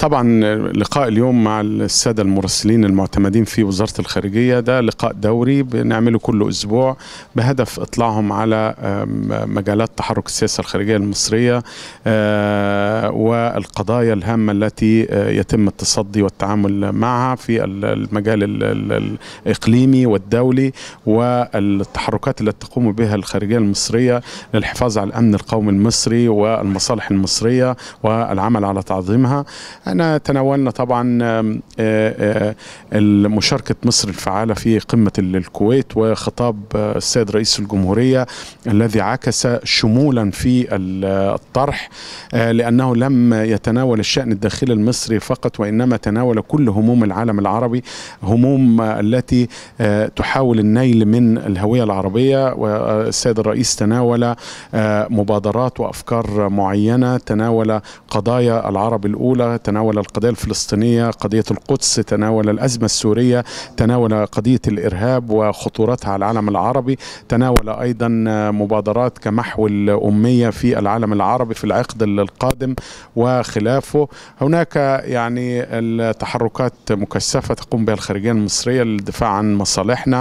طبعا لقاء اليوم مع السادة المراسلين المعتمدين في وزارة الخارجية ده لقاء دوري بنعمله كل أسبوع بهدف إطلاعهم على مجالات تحرك السياسة الخارجية المصرية آه، والقضايا الهامة التي آه، يتم التصدي والتعامل معها في المجال الإقليمي والدولي والتحركات التي تقوم بها الخارجية المصرية للحفاظ على الأمن القومي المصري والمصالح المصرية والعمل على تعظيمها احنا تناولنا طبعا آه، آه، مشاركة مصر الفعالة في قمة الكويت وخطاب آه، السيد رئيس الجمهورية الذي عكس شمولا في الطرح لأنه لم يتناول الشأن الداخلي المصري فقط وإنما تناول كل هموم العالم العربي هموم التي تحاول النيل من الهوية العربية والسيد الرئيس تناول مبادرات وأفكار معينة تناول قضايا العرب الأولى تناول تناول القضايا الفلسطينية قضية القدس تناول الأزمة السورية تناول قضية الإرهاب وخطورتها على العالم العربي تناول أيضا مبادرات كمحو الأمية في العالم العربي في العقد القادم وخلافه هناك يعني التحركات مكثفة تقوم بها الخارجية المصرية للدفاع عن مصالحنا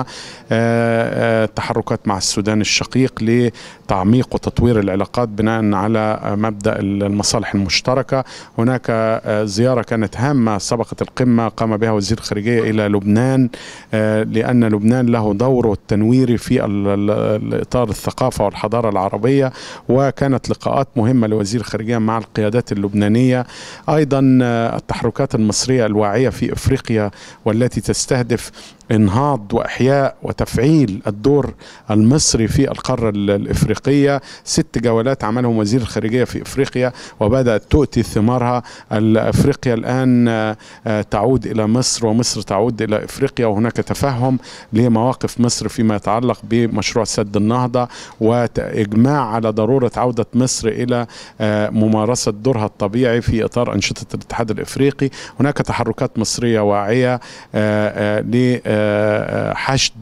آه، آه، تحركات مع السودان الشقيق لتعميق وتطوير العلاقات بناء على مبدأ المصالح المشتركة هناك آه، الزيارة كانت هامة سبقت القمة قام بها وزير الخارجية إلى لبنان آه، لأن لبنان له دوره التنويري في إطار الثقافة والحضارة العربية وكانت لقاءات مهمة لوزير الخارجية مع القيادات اللبنانية أيضا آه، التحركات المصرية الواعية في إفريقيا والتي تستهدف انهاض واحياء وتفعيل الدور المصري في القاره الافريقيه ست جولات عملهم وزير الخارجيه في افريقيا وبدات تؤتي ثمارها افريقيا الان آه، تعود الى مصر ومصر تعود الى افريقيا وهناك تفهم لمواقف مصر فيما يتعلق بمشروع سد النهضه واجماع على ضروره عوده مصر الى آه، ممارسه دورها الطبيعي في اطار انشطه الاتحاد الافريقي هناك تحركات مصريه واعيه آه، ل حشد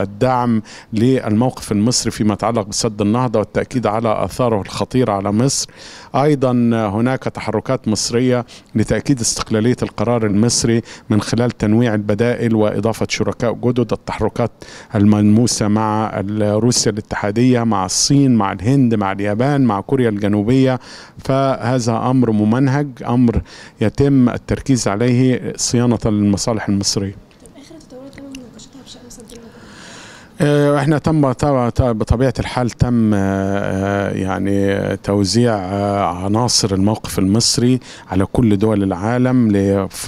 الدعم للموقف المصري فيما يتعلق بسد النهضة والتأكيد على آثاره الخطيرة على مصر أيضا هناك تحركات مصرية لتأكيد استقلالية القرار المصري من خلال تنويع البدائل وإضافة شركاء جدد التحركات الملموسة مع روسيا الاتحادية مع الصين مع الهند مع اليابان مع كوريا الجنوبية فهذا أمر ممنهج أمر يتم التركيز عليه صيانة للمصالح المصرية آه، احنا تم بطبيعه الحال تم آه، آه، يعني توزيع عناصر الموقف المصري على كل دول العالم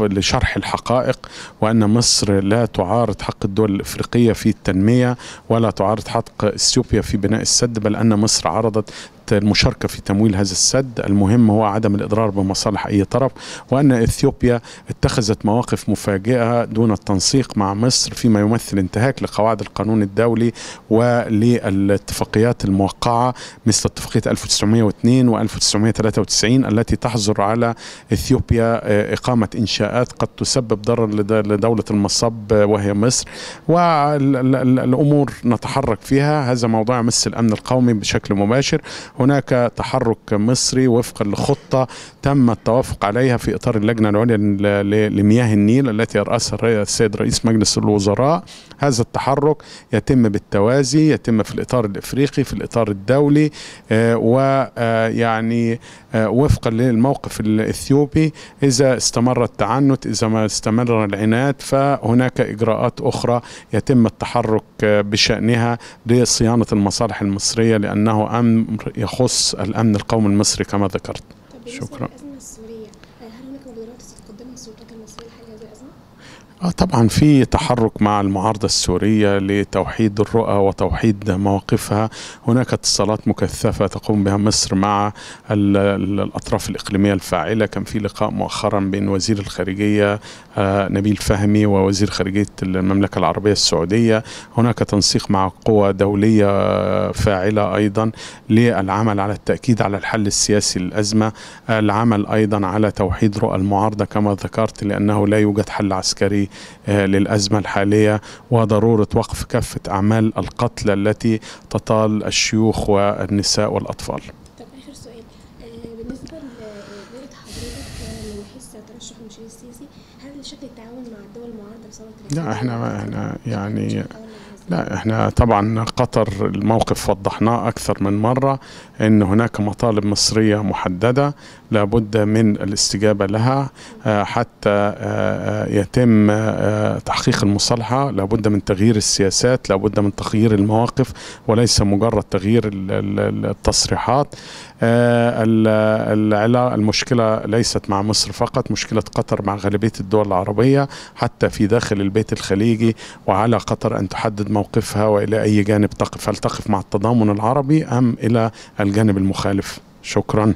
لشرح الحقائق وان مصر لا تعارض حق الدول الافريقيه في التنميه ولا تعارض حق اثيوبيا في بناء السد بل ان مصر عرضت المشاركة في تمويل هذا السد المهم هو عدم الإضرار بمصالح أي طرف وأن إثيوبيا اتخذت مواقف مفاجئة دون التنسيق مع مصر فيما يمثل انتهاك لقواعد القانون الدولي وللاتفاقيات الموقعة مثل اتفاقية 1902 و 1993 التي تحظر على إثيوبيا آه، إقامة إنشاءات قد تسبب ضرر لدولة المصب آه، وهي مصر والأمور نتحرك فيها هذا موضوع يمس الأمن القومي بشكل مباشر هناك تحرك مصري وفقا لخطة تم التوافق عليها في إطار اللجنة العليا لمياه النيل التي يرأسها السيد رئيس مجلس الوزراء هذا التحرك يتم بالتوازي يتم في الإطار الإفريقي في الإطار الدولي آه، ويعني آه، آه، وفقا للموقف الإثيوبي إذا استمر التعنت إذا ما استمر العناد فهناك إجراءات أخرى يتم التحرك بشأنها لصيانة المصالح المصرية لأنه أمر يخص الأمن القومي المصري كما ذكرت شكرا آه، طبعا في تحرك مع المعارضة السورية لتوحيد الرؤى وتوحيد مواقفها هناك اتصالات مكثفة تقوم بها مصر مع الأطراف الإقليمية الفاعلة كان في لقاء مؤخرا بين وزير الخارجية آه، نبيل فهمي ووزير خارجية المملكة العربية السعودية هناك تنسيق مع قوى دولية آه، فاعلة أيضا للعمل على التأكيد على الحل السياسي للأزمة العمل أيضا على توحيد رؤى المعارضة كما ذكرت لأنه لا يوجد حل عسكري آه، للأزمة الحالية وضرورة وقف كافة أعمال القتل التي تطال الشيوخ والنساء والأطفال آخر سؤال آه، بالنسبة آه، حضرتك من حيث ترشح هل شكل التعاون مع الدول المعارضة لا احنا احنا يعني لا احنا طبعا قطر الموقف وضحناه اكثر من مره ان هناك مطالب مصريه محدده لابد من الاستجابه لها آه، حتى آه، آه، يتم تحقيق المصالحه لابد من تغيير السياسات لابد من تغيير المواقف وليس مجرد تغيير التصريحات المشكله ليست مع مصر فقط مشكله قطر مع غالبيه الدول العربيه حتى في داخل البيت الخليجي وعلى قطر ان تحدد موقفها والى اي جانب تقف هل تقف مع التضامن العربي ام الى الجانب المخالف شكرا